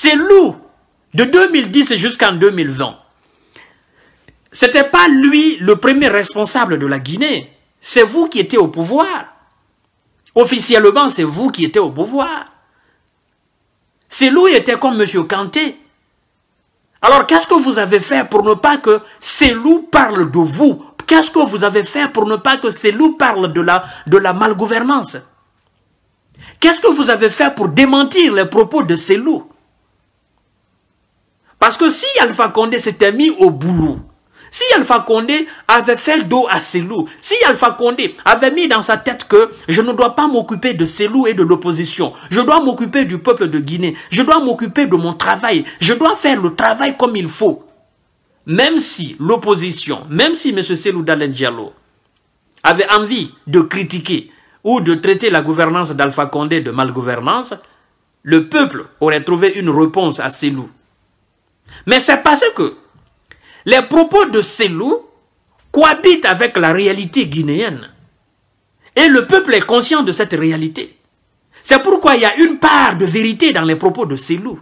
C'est loups, De 2010 jusqu'en 2020. C'était pas lui le premier responsable de la Guinée. C'est vous qui étiez au pouvoir. Officiellement, c'est vous qui étiez au pouvoir. Ces loups était comme M. Kanté. Alors, qu'est-ce que vous avez fait pour ne pas que loups parle de vous Qu'est-ce que vous avez fait pour ne pas que ces parle de la, de la malgouvernance Qu'est-ce que vous avez fait pour démentir les propos de loups parce que si Alpha Condé s'était mis au boulot, si Alpha Condé avait fait dos à Selou, si Alpha Condé avait mis dans sa tête que je ne dois pas m'occuper de Selou et de l'opposition, je dois m'occuper du peuple de Guinée, je dois m'occuper de mon travail, je dois faire le travail comme il faut. Même si l'opposition, même si M. Selou Dalen avait envie de critiquer ou de traiter la gouvernance d'Alpha Condé de malgouvernance, le peuple aurait trouvé une réponse à Selou. Mais c'est parce que les propos de ces loups cohabitent avec la réalité guinéenne. Et le peuple est conscient de cette réalité. C'est pourquoi il y a une part de vérité dans les propos de ces loups.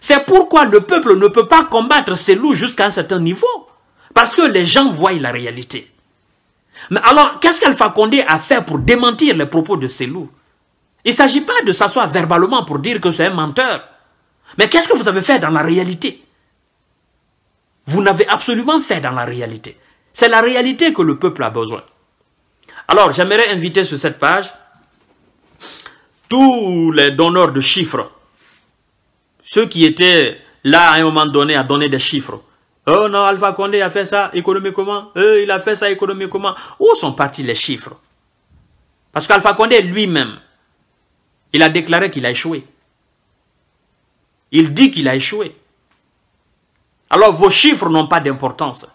C'est pourquoi le peuple ne peut pas combattre ces loups jusqu'à un certain niveau. Parce que les gens voient la réalité. Mais alors, qu'est-ce qu'Alpha Condé a fait pour démentir les propos de ces loups Il ne s'agit pas de s'asseoir verbalement pour dire que c'est un menteur. Mais qu'est-ce que vous avez fait dans la réalité vous n'avez absolument fait dans la réalité. C'est la réalité que le peuple a besoin. Alors, j'aimerais inviter sur cette page tous les donneurs de chiffres, ceux qui étaient là à un moment donné à donner des chiffres. Oh non, Alpha Condé a fait ça économiquement, Oh, il a fait ça économiquement. Où sont partis les chiffres Parce qu'Alpha Condé lui-même, il a déclaré qu'il a échoué. Il dit qu'il a échoué. Alors vos chiffres n'ont pas d'importance.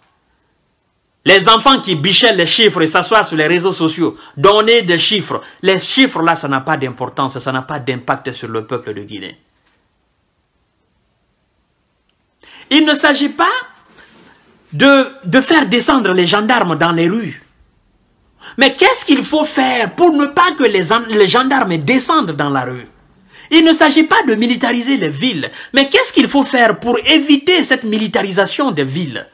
Les enfants qui bichent les chiffres et s'assoient sur les réseaux sociaux, donner des chiffres, les chiffres là, ça n'a pas d'importance, ça n'a pas d'impact sur le peuple de Guinée. Il ne s'agit pas de, de faire descendre les gendarmes dans les rues. Mais qu'est-ce qu'il faut faire pour ne pas que les, les gendarmes descendent dans la rue il ne s'agit pas de militariser les villes, mais qu'est-ce qu'il faut faire pour éviter cette militarisation des villes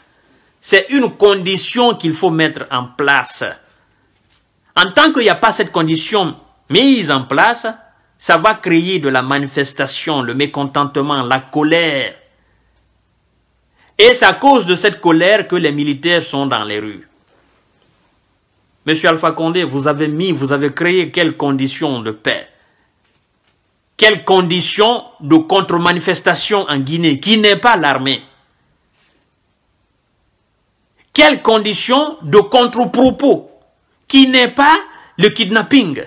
C'est une condition qu'il faut mettre en place. En tant qu'il n'y a pas cette condition mise en place, ça va créer de la manifestation, le mécontentement, la colère. Et c'est à cause de cette colère que les militaires sont dans les rues. Monsieur Alpha Condé, vous avez mis, vous avez créé quelles conditions de paix quelles conditions de contre-manifestation en Guinée, qui n'est pas l'armée Quelles conditions de contre-propos, qui n'est pas le kidnapping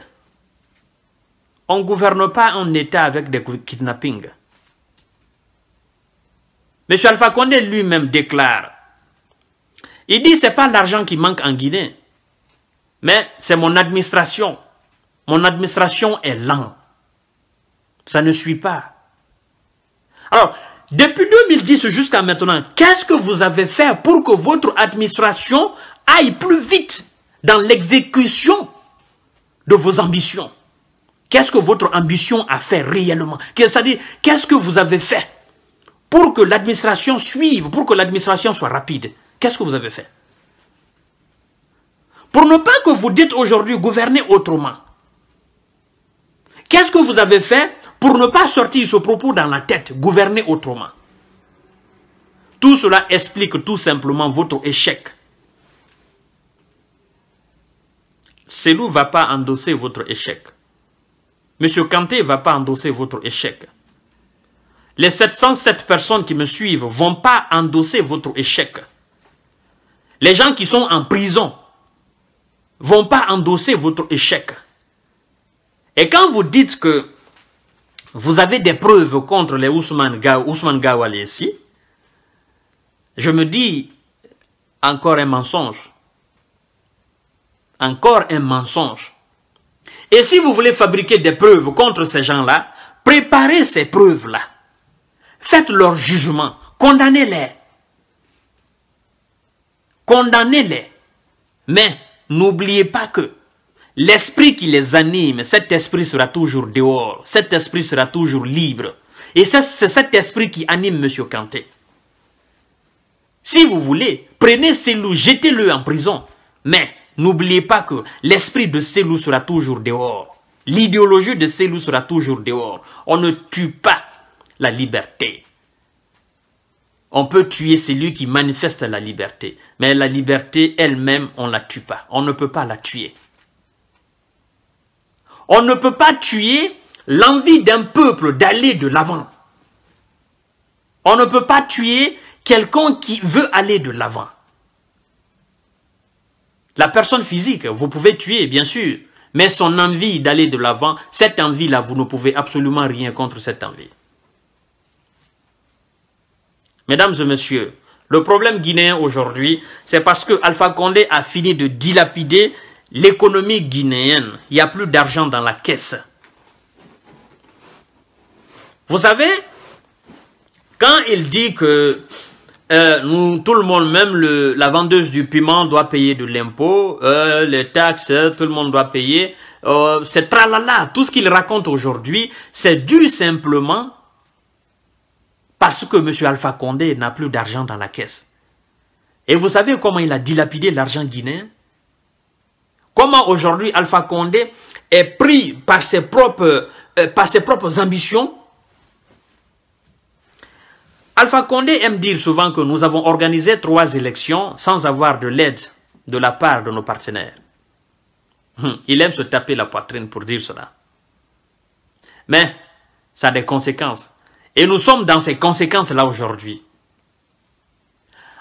On ne gouverne pas un État avec des kidnappings. M. Alpha Condé lui-même déclare, il dit n'est pas l'argent qui manque en Guinée, mais c'est mon administration. Mon administration est lente. Ça ne suit pas. Alors, depuis 2010 jusqu'à maintenant, qu'est-ce que vous avez fait pour que votre administration aille plus vite dans l'exécution de vos ambitions Qu'est-ce que votre ambition a fait réellement C'est-à-dire, qu'est-ce que vous avez fait pour que l'administration suive, pour que l'administration soit rapide Qu'est-ce que vous avez fait Pour ne pas que vous dites aujourd'hui gouverner autrement. Qu'est-ce que vous avez fait pour ne pas sortir ce propos dans la tête, gouverner autrement. Tout cela explique tout simplement votre échec. Selou va pas endosser votre échec. Monsieur Kanté va pas endosser votre échec. Les 707 personnes qui me suivent vont pas endosser votre échec. Les gens qui sont en prison vont pas endosser votre échec. Et quand vous dites que vous avez des preuves contre les Ousmane, Gawali. je me dis, encore un mensonge. Encore un mensonge. Et si vous voulez fabriquer des preuves contre ces gens-là, préparez ces preuves-là. Faites leur jugement. Condamnez-les. Condamnez-les. Mais n'oubliez pas que L'esprit qui les anime, cet esprit sera toujours dehors, cet esprit sera toujours libre. Et c'est cet esprit qui anime M. Kanté. Si vous voulez, prenez loups, jetez-le en prison. Mais n'oubliez pas que l'esprit de loups sera toujours dehors. L'idéologie de loups sera toujours dehors. On ne tue pas la liberté. On peut tuer celui qui manifeste la liberté, mais la liberté elle-même, on ne la tue pas. On ne peut pas la tuer. On ne peut pas tuer l'envie d'un peuple d'aller de l'avant. On ne peut pas tuer quelqu'un qui veut aller de l'avant. La personne physique, vous pouvez tuer, bien sûr, mais son envie d'aller de l'avant, cette envie-là, vous ne pouvez absolument rien contre cette envie. Mesdames et messieurs, le problème guinéen aujourd'hui, c'est parce que Alpha Condé a fini de dilapider l'économie guinéenne, il n'y a plus d'argent dans la caisse. Vous savez, quand il dit que euh, nous, tout le monde, même le, la vendeuse du piment doit payer de l'impôt, euh, les taxes, euh, tout le monde doit payer, c'est tralala. Tout ce qu'il raconte aujourd'hui, c'est dû simplement parce que M. Alpha Condé n'a plus d'argent dans la caisse. Et vous savez comment il a dilapidé l'argent guinéen Comment aujourd'hui Alpha Condé est pris par ses propres, euh, par ses propres ambitions Alpha Condé aime dire souvent que nous avons organisé trois élections sans avoir de l'aide de la part de nos partenaires. Hum, il aime se taper la poitrine pour dire cela. Mais ça a des conséquences. Et nous sommes dans ces conséquences-là aujourd'hui.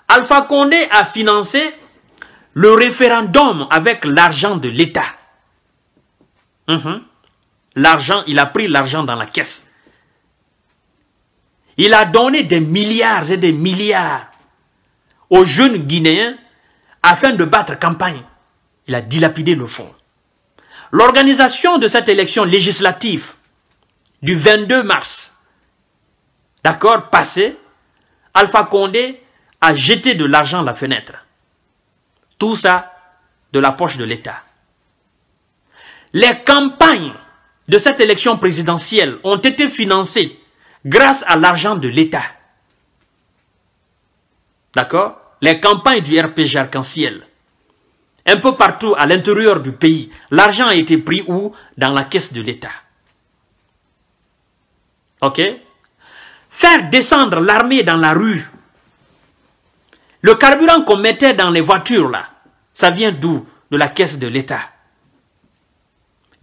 Alpha Condé a financé le référendum avec l'argent de l'État. Mhm. L'argent, il a pris l'argent dans la caisse. Il a donné des milliards et des milliards aux jeunes Guinéens afin de battre campagne. Il a dilapidé le fonds. L'organisation de cette élection législative du 22 mars, d'accord, passé, Alpha Condé a jeté de l'argent à la fenêtre tout ça de la poche de l'État. Les campagnes de cette élection présidentielle ont été financées grâce à l'argent de l'État. D'accord Les campagnes du RPG Arc-en-Ciel, un peu partout à l'intérieur du pays, l'argent a été pris où Dans la caisse de l'État. Ok Faire descendre l'armée dans la rue. Le carburant qu'on mettait dans les voitures, là, ça vient d'où De la caisse de l'État.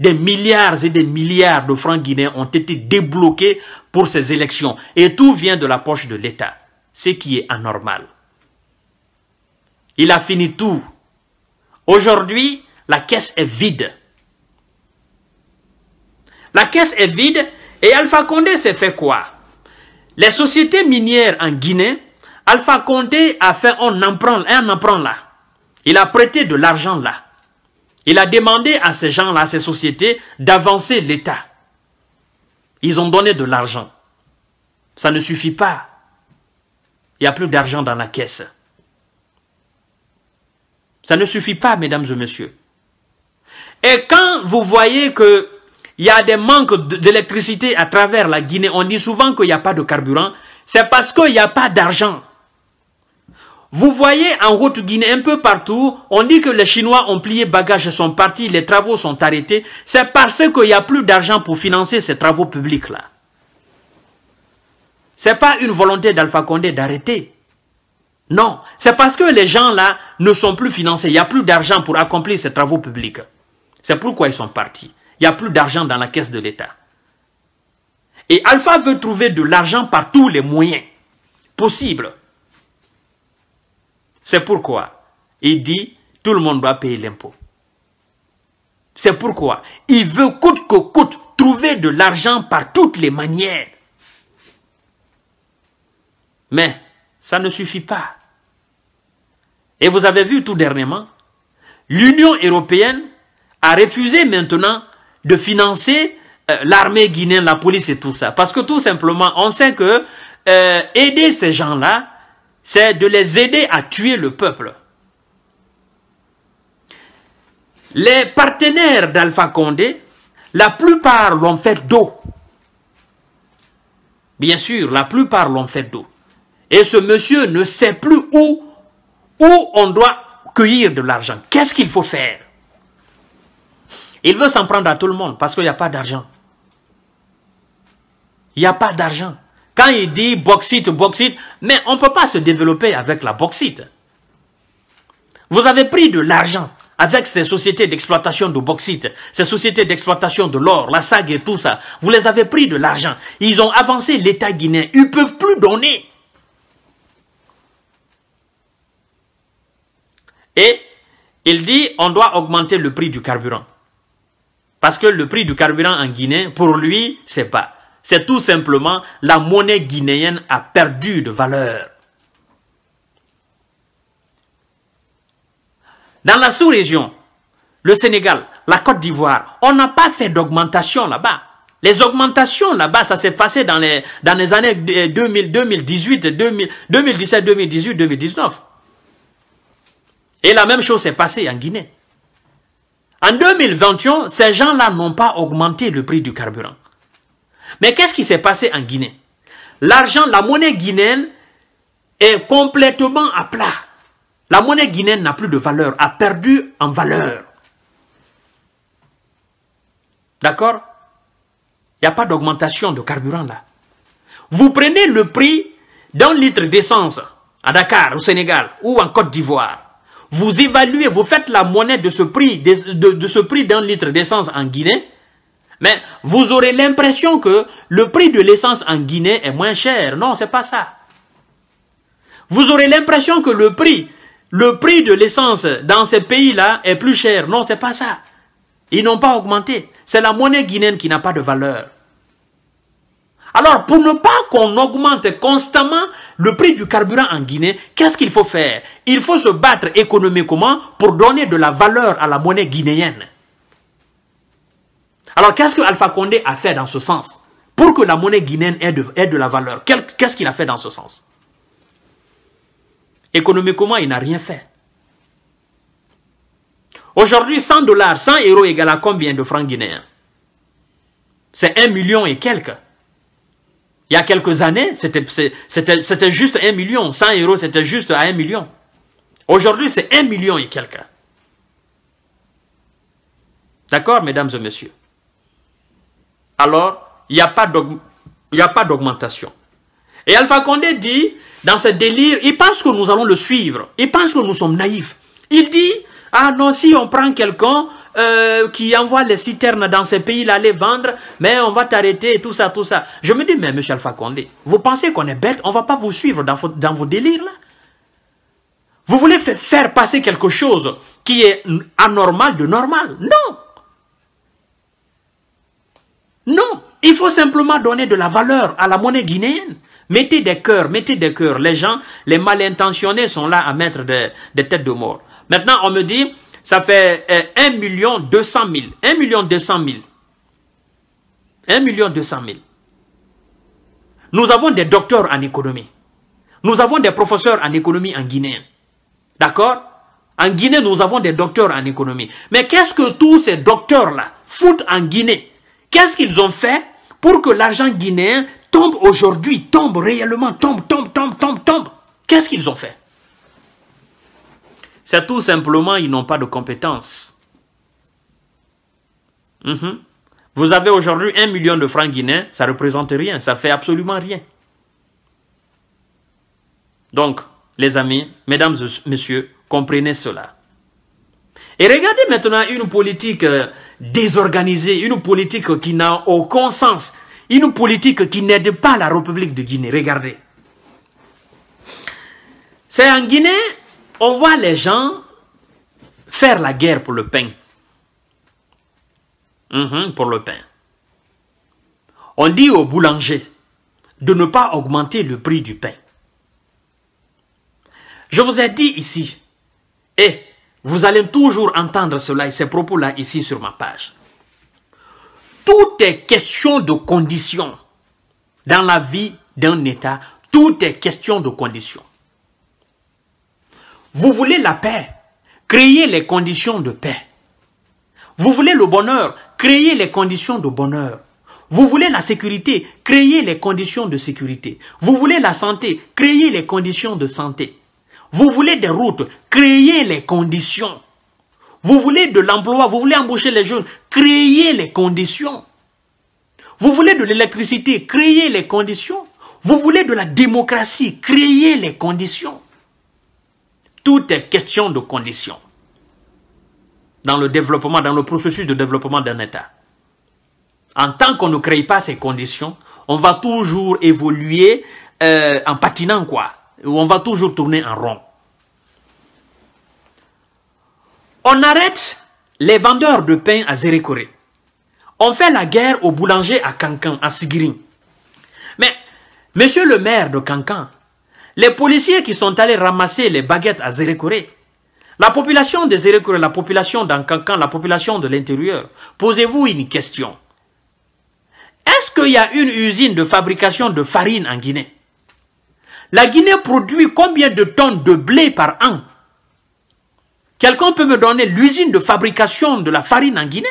Des milliards et des milliards de francs guinéens ont été débloqués pour ces élections. Et tout vient de la poche de l'État, ce qui est anormal. Il a fini tout. Aujourd'hui, la caisse est vide. La caisse est vide et Alpha Condé s'est fait quoi Les sociétés minières en Guinée, Alpha Condé a fait un emprunt là. Il a prêté de l'argent là. Il a demandé à ces gens-là, à ces sociétés, d'avancer l'État. Ils ont donné de l'argent. Ça ne suffit pas. Il n'y a plus d'argent dans la caisse. Ça ne suffit pas, mesdames et messieurs. Et quand vous voyez qu'il y a des manques d'électricité à travers la Guinée, on dit souvent qu'il n'y a pas de carburant, c'est parce qu'il n'y a pas d'argent. Vous voyez en route Guinée un peu partout, on dit que les Chinois ont plié bagages et sont partis, les travaux sont arrêtés. C'est parce qu'il n'y a plus d'argent pour financer ces travaux publics-là. C'est pas une volonté d'Alpha Condé d'arrêter. Non, c'est parce que les gens-là ne sont plus financés. Il n'y a plus d'argent pour accomplir ces travaux publics. C'est pourquoi ils sont partis. Il n'y a plus d'argent dans la caisse de l'État. Et Alpha veut trouver de l'argent par tous les moyens possibles c'est pourquoi il dit tout le monde doit payer l'impôt. C'est pourquoi il veut coûte que coûte trouver de l'argent par toutes les manières. Mais ça ne suffit pas. Et vous avez vu tout dernièrement, l'Union européenne a refusé maintenant de financer euh, l'armée guinéenne, la police et tout ça. Parce que tout simplement, on sait que euh, aider ces gens-là, c'est de les aider à tuer le peuple. Les partenaires d'Alpha Condé, la plupart l'ont fait d'eau. Bien sûr, la plupart l'ont fait d'eau. Et ce monsieur ne sait plus où, où on doit cueillir de l'argent. Qu'est-ce qu'il faut faire Il veut s'en prendre à tout le monde parce qu'il n'y a pas d'argent. Il n'y a pas d'argent. Quand il dit bauxite, bauxite, mais on ne peut pas se développer avec la bauxite. Vous avez pris de l'argent avec ces sociétés d'exploitation de bauxite, ces sociétés d'exploitation de l'or, la SAG et tout ça. Vous les avez pris de l'argent. Ils ont avancé l'État guinéen. Ils ne peuvent plus donner. Et il dit, on doit augmenter le prix du carburant. Parce que le prix du carburant en Guinée, pour lui, c'est pas c'est tout simplement la monnaie guinéenne a perdu de valeur. Dans la sous-région, le Sénégal, la Côte d'Ivoire, on n'a pas fait d'augmentation là-bas. Les augmentations là-bas, ça s'est passé dans les, dans les années 2000, 2018, 2017, 2018, 2019. Et la même chose s'est passée en Guinée. En 2021, ces gens-là n'ont pas augmenté le prix du carburant. Mais qu'est-ce qui s'est passé en Guinée L'argent, la monnaie guinéenne est complètement à plat. La monnaie guinéenne n'a plus de valeur, a perdu en valeur. D'accord Il n'y a pas d'augmentation de carburant là. Vous prenez le prix d'un litre d'essence à Dakar, au Sénégal ou en Côte d'Ivoire. Vous évaluez, vous faites la monnaie de ce prix d'un de, litre d'essence en Guinée mais vous aurez l'impression que le prix de l'essence en Guinée est moins cher. Non, c'est pas ça. Vous aurez l'impression que le prix, le prix de l'essence dans ces pays-là est plus cher. Non, c'est pas ça. Ils n'ont pas augmenté. C'est la monnaie guinéenne qui n'a pas de valeur. Alors, pour ne pas qu'on augmente constamment le prix du carburant en Guinée, qu'est-ce qu'il faut faire Il faut se battre économiquement pour donner de la valeur à la monnaie guinéenne. Alors qu'est-ce que Alpha Condé a fait dans ce sens Pour que la monnaie guinéenne ait de, ait de la valeur, qu'est-ce qu'il a fait dans ce sens Économiquement, il n'a rien fait. Aujourd'hui, 100 dollars, 100 euros égale à combien de francs guinéens C'est 1 million et quelques. Il y a quelques années, c'était juste 1 million. 100 euros, c'était juste à 1 million. Aujourd'hui, c'est 1 million et quelques. D'accord, mesdames et messieurs alors il n'y a pas d'augmentation. Et Alpha Condé dit, dans ce délire, il pense que nous allons le suivre. Il pense que nous sommes naïfs. Il dit, ah non, si on prend quelqu'un euh, qui envoie les citernes dans ces pays-là, les vendre, mais on va t'arrêter et tout ça, tout ça. Je me dis, mais monsieur Alpha Condé, vous pensez qu'on est bête On ne va pas vous suivre dans dans vos délires là Vous voulez faire passer quelque chose qui est anormal de normal Non non, il faut simplement donner de la valeur à la monnaie guinéenne. Mettez des cœurs, mettez des cœurs. Les gens, les mal intentionnés sont là à mettre des, têtes de mort. Maintenant, on me dit, ça fait 1 euh, million 200 000. 1 million 200 000. 1 million 200 000. Nous avons des docteurs en économie. Nous avons des professeurs en économie en Guinée. D'accord En Guinée, nous avons des docteurs en économie. Mais qu'est-ce que tous ces docteurs-là foutent en Guinée Qu'est-ce qu'ils ont fait pour que l'argent guinéen tombe aujourd'hui, tombe réellement, tombe, tombe, tombe, tombe, tombe Qu'est-ce qu'ils ont fait C'est tout simplement, ils n'ont pas de compétences. Mhm. Vous avez aujourd'hui un million de francs guinéens, ça ne représente rien, ça fait absolument rien. Donc, les amis, mesdames et messieurs, comprenez cela. Et regardez maintenant une politique euh, désorganisée, une politique qui n'a aucun sens, une politique qui n'aide pas la République de Guinée. Regardez. C'est en Guinée, on voit les gens faire la guerre pour le pain. Mhm, pour le pain. On dit aux boulanger de ne pas augmenter le prix du pain. Je vous ai dit ici, et vous allez toujours entendre cela et ces propos-là ici sur ma page. Tout est question de conditions. Dans la vie d'un État, tout est question de conditions. Vous voulez la paix, créez les conditions de paix. Vous voulez le bonheur, créez les conditions de bonheur. Vous voulez la sécurité, créez les conditions de sécurité. Vous voulez la santé, créez les conditions de santé. Vous voulez des routes, créez les conditions. Vous voulez de l'emploi, vous voulez embaucher les jeunes, créez les conditions. Vous voulez de l'électricité, créez les conditions. Vous voulez de la démocratie, créez les conditions. Tout est question de conditions. Dans le développement, dans le processus de développement d'un État. En tant qu'on ne crée pas ces conditions, on va toujours évoluer euh, en patinant quoi on va toujours tourner en rond. On arrête les vendeurs de pain à Zérékoré. On fait la guerre aux boulangers à Cancan, à Siguiri. Mais, monsieur le maire de Cancan, les policiers qui sont allés ramasser les baguettes à Zérékoré, la population de Zérékoré, la population dans Cancan la population de l'intérieur, posez-vous une question. Est-ce qu'il y a une usine de fabrication de farine en Guinée la Guinée produit combien de tonnes de blé par an Quelqu'un peut me donner l'usine de fabrication de la farine en Guinée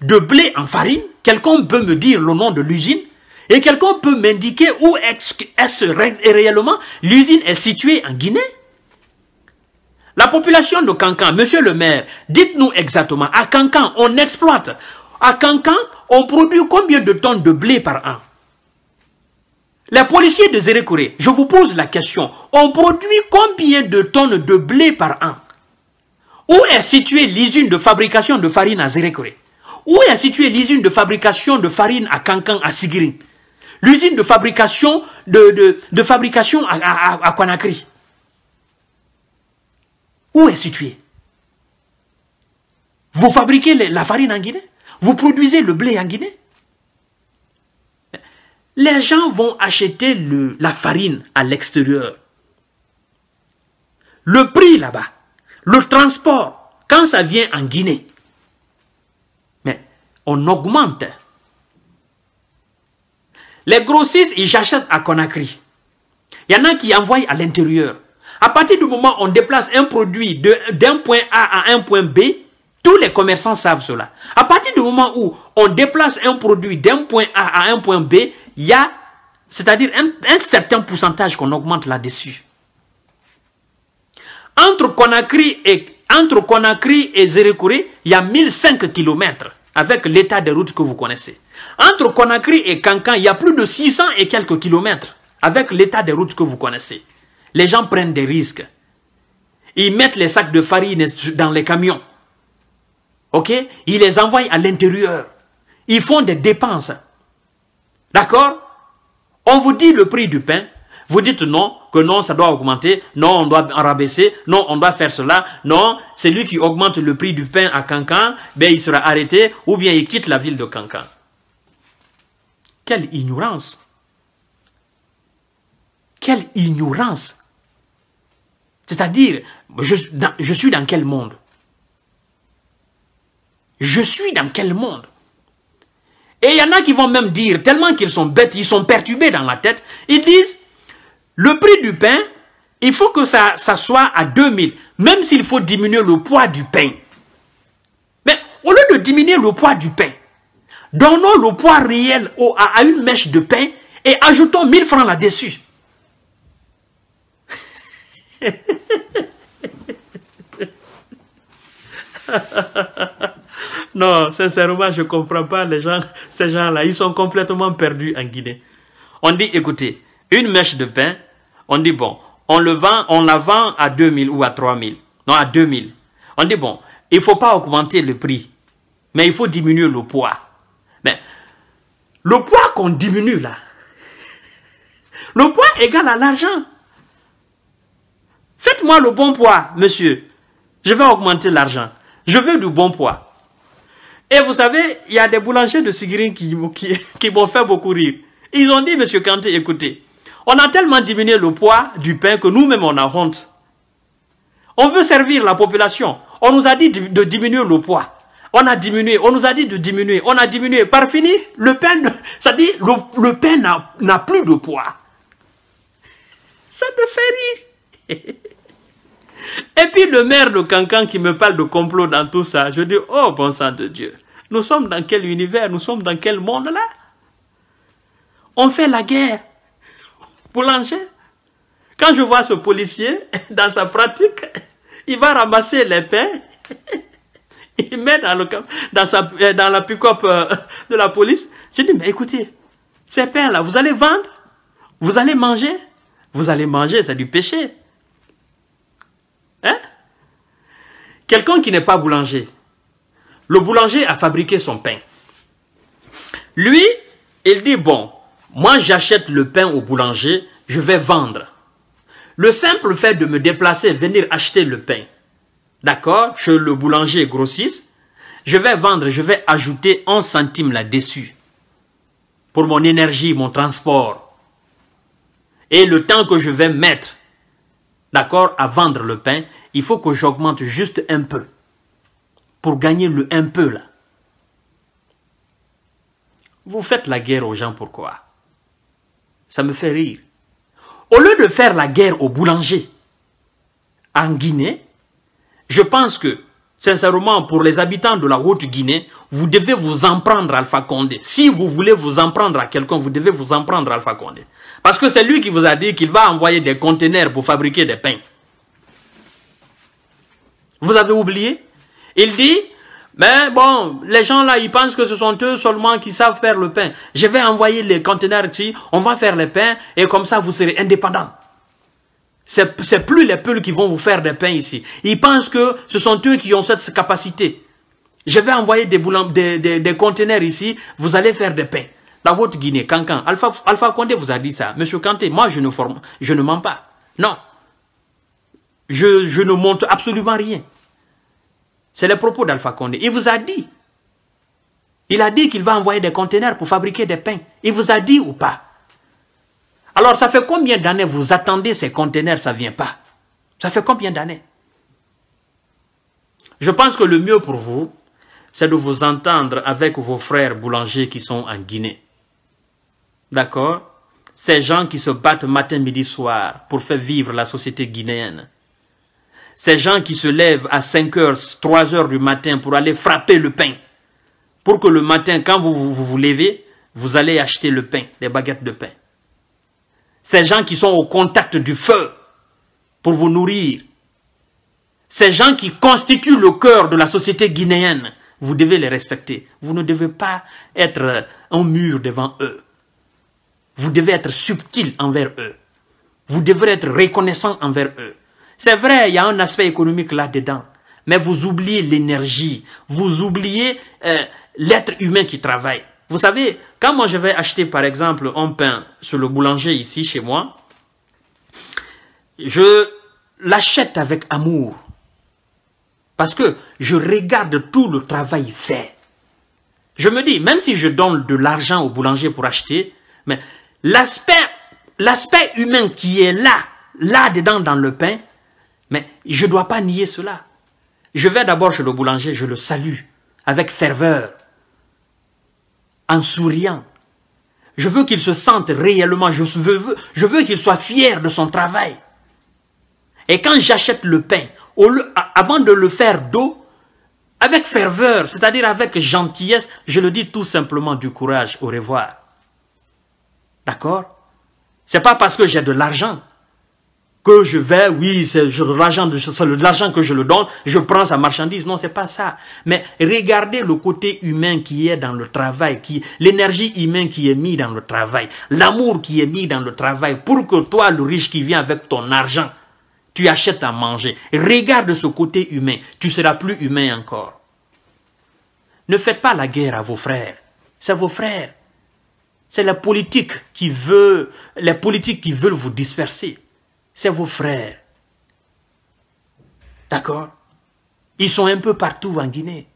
De blé en farine Quelqu'un peut me dire le nom de l'usine Et quelqu'un peut m'indiquer où est-ce réellement l'usine est située en Guinée La population de Cancan, monsieur le maire, dites-nous exactement, à Cancan, on exploite. À Cancan, on produit combien de tonnes de blé par an les policiers de Zérékoré, je vous pose la question, on produit combien de tonnes de blé par an Où est située l'usine de fabrication de farine à Zérékoré Où est située l'usine de fabrication de farine à Cancan, à Sigirin L'usine de fabrication de, fabrication à, à, à Conakry Où est située Vous fabriquez la farine en Guinée Vous produisez le blé en Guinée les gens vont acheter la farine à l'extérieur. Le prix là-bas, le transport, quand ça vient en Guinée, mais on augmente. Les grossistes, ils achètent à Conakry. Il y en a qui envoient à l'intérieur. À partir du moment où on déplace un produit d'un point A à un point B, tous les commerçants savent cela. À partir du moment où on déplace un produit d'un point A à un point B, il y a, c'est-à-dire un, certain pourcentage qu'on augmente là-dessus. Entre Conakry et entre Conakry et il y a 1005 km avec l'état des routes que vous connaissez. Entre Conakry et Kankan, il y a plus de 600 et quelques kilomètres avec l'état des routes que vous connaissez. Les gens prennent des risques. Ils mettent les sacs de farine dans les camions. OK Ils les envoient à l'intérieur. Ils font des dépenses D'accord On vous dit le prix du pain, vous dites non, que non, ça doit augmenter, non, on doit en rabaisser, non, on doit faire cela, non, c'est lui qui augmente le prix du pain à Cancan, ben, il sera arrêté ou bien il quitte la ville de Cancan. Quelle ignorance Quelle ignorance C'est-à-dire, je suis dans quel monde Je suis dans quel monde et il y en a qui vont même dire, tellement qu'ils sont bêtes, ils sont perturbés dans la tête, ils disent, le prix du pain, il faut que ça, soit à 2000, même s'il faut diminuer le poids du pain. Mais au lieu de diminuer le poids du pain, donnons le poids réel à, une mèche de pain et ajoutons 1000 francs là-dessus. Non, sincèrement, je ne comprends pas les gens, ces gens-là. Ils sont complètement perdus en Guinée. On dit, écoutez, une mèche de pain, on dit, bon, on, le vend, on la vend à 2000 ou à 3000. Non, à 2000. On dit, bon, il ne faut pas augmenter le prix, mais il faut diminuer le poids. Mais le poids qu'on diminue là, le poids égal à l'argent. Faites-moi le bon poids, monsieur. Je vais augmenter l'argent. Je veux du bon poids. Et vous savez, il y a des boulangers de Sigrin qui, qui, m'ont fait beaucoup rire. Ils ont dit, Monsieur Kanté, écoutez, on a tellement diminué le poids du pain que nous-mêmes, on a honte. On veut servir la population. On nous a dit de diminuer le poids. On a diminué, on nous a dit de diminuer, on a diminué. Par fini, le pain, ça dit, le, le pain n'a plus de poids. Ça te fait rire. Et puis le maire de Cancan qui me parle de complot dans tout ça, je dis, oh bon sang de Dieu. Nous sommes dans quel univers Nous sommes dans quel monde là On fait la guerre. Boulanger. Quand je vois ce policier, dans sa pratique, il va ramasser les pains. Il met dans, le, dans, euh, dans la pick-up euh, de la police. Je dis, mais écoutez, ces pains-là, vous allez vendre Vous allez manger Vous allez manger, c'est du péché. Hein Quelqu'un qui n'est pas boulanger, le boulanger a fabriqué son pain. Lui, il dit, bon, moi j'achète le pain au boulanger, je vais vendre. Le simple fait de me déplacer, venir acheter le pain, d'accord, chez le boulanger grossisse, je vais vendre, je vais ajouter un centime là-dessus pour mon énergie, mon transport et le temps que je vais mettre, d'accord, à vendre le pain, il faut que j'augmente juste un peu pour gagner le un peu là. Vous faites la guerre aux gens pourquoi Ça me fait rire. Au lieu de faire la guerre aux boulanger en Guinée, je pense que, sincèrement, pour les habitants de la Haute-Guinée, vous devez vous en prendre à Alpha Condé. Si vous voulez vous en prendre à quelqu'un, vous devez vous en prendre Alpha Condé. Parce que c'est lui qui vous a dit qu'il va envoyer des conteneurs pour fabriquer des pains. Vous avez oublié il dit, mais ben, bon, les gens là, ils pensent que ce sont eux seulement qui savent faire le pain. Je vais envoyer les conteneurs ici, on va faire le pain, et comme ça, vous serez indépendants. C'est plus les peuples qui vont vous faire des pains ici. Ils pensent que ce sont eux qui ont cette capacité. Je vais envoyer des, boulons, des, des, conteneurs ici, vous allez faire des pains. La votre Guinée, Cancan, Alpha, Alpha Condé vous a dit ça. Monsieur Kanté, moi je ne forme, je ne mens pas. Non. Je, je ne montre absolument rien. C'est le propos d'Alpha Condé. Il vous a dit. Il a dit qu'il va envoyer des conteneurs pour fabriquer des pains. Il vous a dit ou pas Alors, ça fait combien d'années vous attendez ces conteneurs, ça ne vient pas Ça fait combien d'années Je pense que le mieux pour vous, c'est de vous entendre avec vos frères boulangers qui sont en Guinée. D'accord Ces gens qui se battent matin, midi, soir pour faire vivre la société guinéenne. Ces gens qui se lèvent à 5 heures, 3 heures du matin pour aller frapper le pain. Pour que le matin, quand vous vous, vous, vous levez, vous allez acheter le pain, les baguettes de pain. Ces gens qui sont au contact du feu pour vous nourrir. Ces gens qui constituent le cœur de la société guinéenne, vous devez les respecter. Vous ne devez pas être un mur devant eux. Vous devez être subtil envers eux. Vous devez être reconnaissant envers eux. C'est vrai, il y a un aspect économique là-dedans. Mais vous oubliez l'énergie, vous oubliez euh, l'être humain qui travaille. Vous savez, quand moi je vais acheter par exemple un pain sur le boulanger ici chez moi, je l'achète avec amour. Parce que je regarde tout le travail fait. Je me dis, même si je donne de l'argent au boulanger pour acheter, mais l'aspect humain qui est là, là-dedans dans le pain, mais je ne dois pas nier cela. Je vais d'abord chez le boulanger, je le salue avec ferveur, en souriant. Je veux qu'il se sente réellement, je veux, je veux qu'il soit fier de son travail. Et quand j'achète le pain, avant de le faire d'eau, avec ferveur, c'est-à-dire avec gentillesse, je le dis tout simplement du courage, au revoir. D'accord C'est pas parce que j'ai de l'argent que je vais, oui, c'est l'argent l'argent que je le donne, je prends sa marchandise. Non, c'est pas ça. Mais regardez le côté humain qui est dans le travail, qui l'énergie humaine qui est mise dans le travail, l'amour qui est mis dans le travail, pour que toi, le riche qui vient avec ton argent, tu achètes à manger. Regarde ce côté humain, tu seras plus humain encore. Ne faites pas la guerre à vos frères. C'est vos frères. C'est la politique qui veut, les politiques qui veulent vous disperser c'est vos frères. D'accord Ils sont un peu partout en Guinée.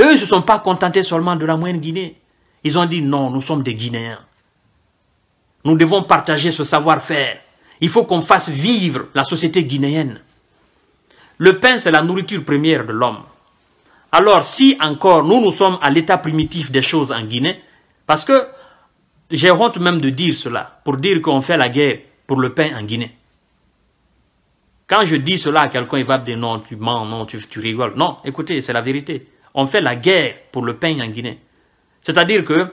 Eux ne se sont pas contentés seulement de la moyenne Guinée. Ils ont dit non, nous sommes des Guinéens. Nous devons partager ce savoir-faire. Il faut qu'on fasse vivre la société guinéenne. Le pain, c'est la nourriture première de l'homme. Alors, si encore nous, nous sommes à l'état primitif des choses en Guinée, parce que j'ai honte même de dire cela, pour dire qu'on fait la guerre pour le pain en Guinée. Quand je dis cela à quelqu'un, il va dire non, tu mens, non, tu, tu rigoles. Non, écoutez, c'est la vérité. On fait la guerre pour le pain en Guinée. C'est-à-dire que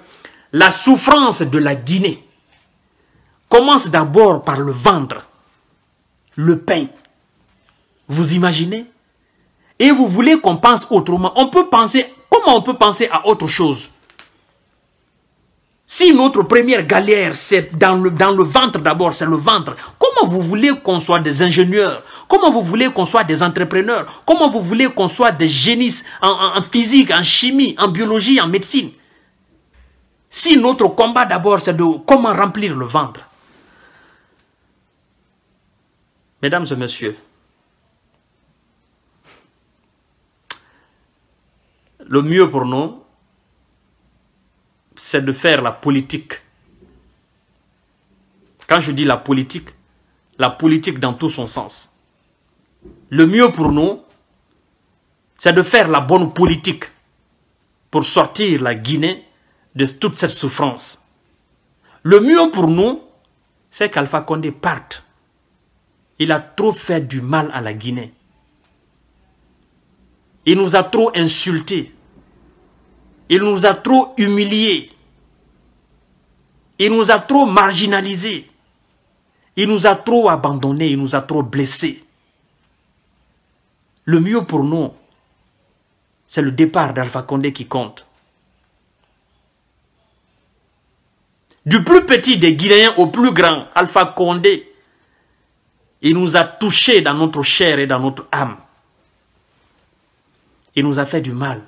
la souffrance de la Guinée commence d'abord par le ventre, le pain. Vous imaginez Et vous voulez qu'on pense autrement. On peut penser, comment on peut penser à autre chose si notre première galère, c'est dans le, dans le ventre d'abord, c'est le ventre, comment vous voulez qu'on soit des ingénieurs Comment vous voulez qu'on soit des entrepreneurs Comment vous voulez qu'on soit des génies en, en physique, en chimie, en biologie, en médecine Si notre combat d'abord, c'est de comment remplir le ventre Mesdames et messieurs, le mieux pour nous, c'est de faire la politique. Quand je dis la politique, la politique dans tout son sens. Le mieux pour nous, c'est de faire la bonne politique pour sortir la Guinée de toute cette souffrance. Le mieux pour nous, c'est qu'Alpha Condé parte. Il a trop fait du mal à la Guinée. Il nous a trop insultés. Il nous a trop humiliés. Il nous a trop marginalisés. Il nous a trop abandonnés. Il nous a trop blessés. Le mieux pour nous, c'est le départ d'Alpha Condé qui compte. Du plus petit des Guinéens au plus grand, Alpha Condé, il nous a touchés dans notre chair et dans notre âme. Il nous a fait du mal.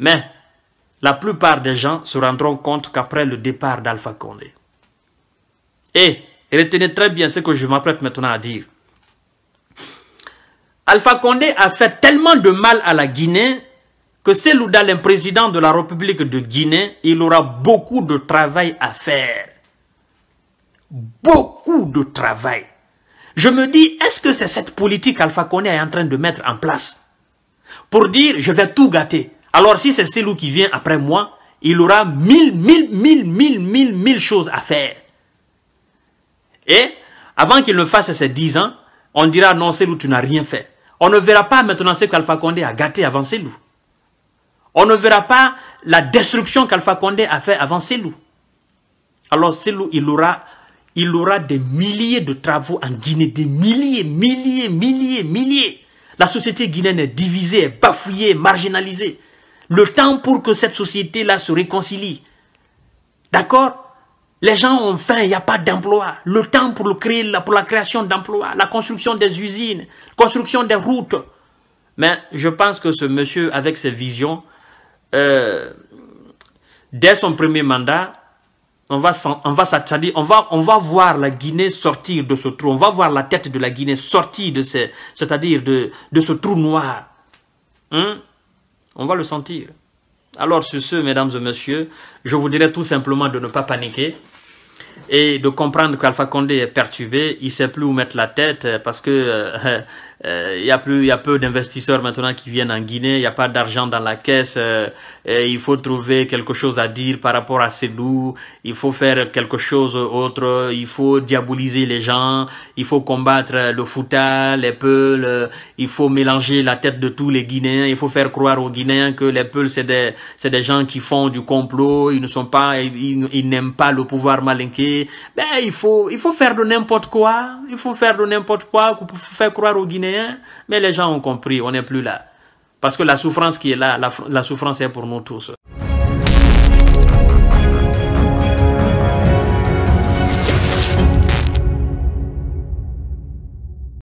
Mais la plupart des gens se rendront compte qu'après le départ d'Alpha Condé. Et retenez très bien ce que je m'apprête maintenant à dire. Alpha Condé a fait tellement de mal à la Guinée que c'est le président de la République de Guinée, il aura beaucoup de travail à faire. Beaucoup de travail. Je me dis, est-ce que c'est cette politique Alpha Condé est en train de mettre en place pour dire, je vais tout gâter alors si c'est celui qui vient après moi, il aura mille, mille, mille, mille, mille, mille choses à faire. Et avant qu'il ne fasse ses dix ans, on dira non, Selou, tu n'as rien fait. On ne verra pas maintenant ce qu'Alpha Condé a gâté avant Selou. On ne verra pas la destruction qu'Alpha Condé a fait avant Selou. Alors Selou, il aura, il aura des milliers de travaux en Guinée, des milliers, milliers, milliers, milliers. La société guinéenne est divisée, est bafouillée, marginalisée le temps pour que cette société-là se réconcilie. D'accord les gens ont faim, il n'y a pas d'emploi. Le temps pour, créer, la création d'emplois, la construction des usines, construction des routes. Mais je pense que ce monsieur, avec ses visions, euh, dès son premier mandat, on va, on va, on va, on va voir la Guinée sortir de ce trou. On va voir la tête de la Guinée sortir de, c'est-à-dire de, de, ce trou noir. Hein? On va le sentir. Alors sur ce, mesdames et messieurs, je vous dirais tout simplement de ne pas paniquer et de comprendre qu'Alpha Condé est perturbé, il sait plus où mettre la tête parce que euh, il euh, y a plus, il y a peu d'investisseurs maintenant qui viennent en Guinée. Il n'y a pas d'argent dans la caisse. Euh, il faut trouver quelque chose à dire par rapport à ces loups. Il faut faire quelque chose autre. Il faut diaboliser les gens. Il faut combattre le fouta, les peules. Il faut mélanger la tête de tous les Guinéens. Il faut faire croire aux Guinéens que les peuls c'est des, c'est des gens qui font du complot. Ils ne sont pas, ils, n'aiment pas le pouvoir malinqué. Ben il faut, il faut faire de n'importe quoi. Il faut faire de n'importe quoi pour faire croire aux Guinéens mais les gens ont compris, on n'est plus là. Parce que la souffrance qui est là, la souffrance est pour nous tous.